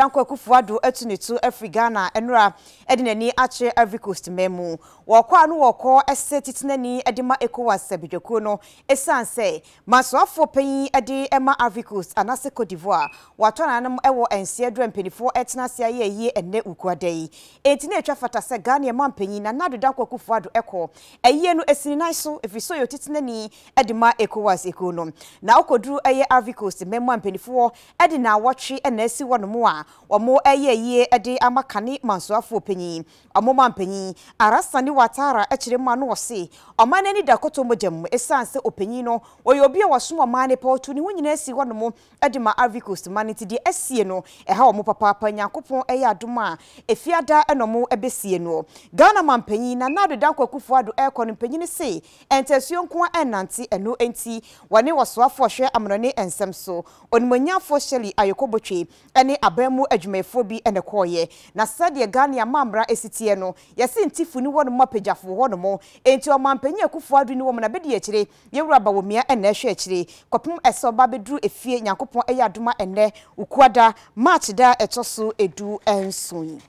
Danko Akufo-Addo etu ne tu afiri Ghana enura edi n'ani akye Ivory Coast memu wɔkɔ ano wɔkɔ ɛsɛ titenani edi ma ECOWAS abidwakuo no esan sɛ masoafo panyin edi ɛma Ivory Coast anase Cote d'Ivoire wɔatɔ n'anam ɛwɔ nsia dura mpanyinfoɔ ɛtena ase ayɛ yie ɛnɛ ukuada yi eti na etwa fata sɛ Ghana ɛma mpanyin na Nado Danko Akufo-Addo ɛkɔ ɛyie no esi nan so efi so yɛ titenani edi na ɔkɔduru ɛyɛ Ivory Coast memu mpanyinfoɔ ɛde na awɔtwe ɛna wɔn yɛ yie de ama kane mansoafoɔ panyin ɔmoma mpanyin arasane watara akyerɛ mu ano wɔse ɔman n'ani da koto mogya mu ɛsiane sɛ ɔpanyin no ɔyɛ obi a wasom ɔman ne pɔwto ne ho nyinaa si hɔnom de ma ivory coast ma no nti deɛ asie no ɛha wɔn papaapa nyankopɔn ɛyɛ adom a efiada na wɔn bɛsie no ghana mampanyin nana do danko akufo ado ɛrekɔ no mpanyin se ntɛsuo nko a ɛnante ɛno nti wɔne wɔsoafoɔ hwɛ amanɔne nsɛm so onimonyaafoɔ shelley ayokobotwe ne abamu mu adwumayɛfoɔ bi ɛna kɔɔyɛ na sɛdeɛ ghana amambra esitiɛ no yɛsi ntifu ne wɔn mu apagyafoɔ hɔ nom enti ɔmampanyin akufo adu ne wɔn na bɛdi akyire yɛwura bawomia ɛna ɛhwɛ akyire kɔpem ɛsɛ ɔba bɛduru efie nyankopɔn ɛyɛ adoma ɛnɛ okuada march da ɛtɔ so edu ɛnson.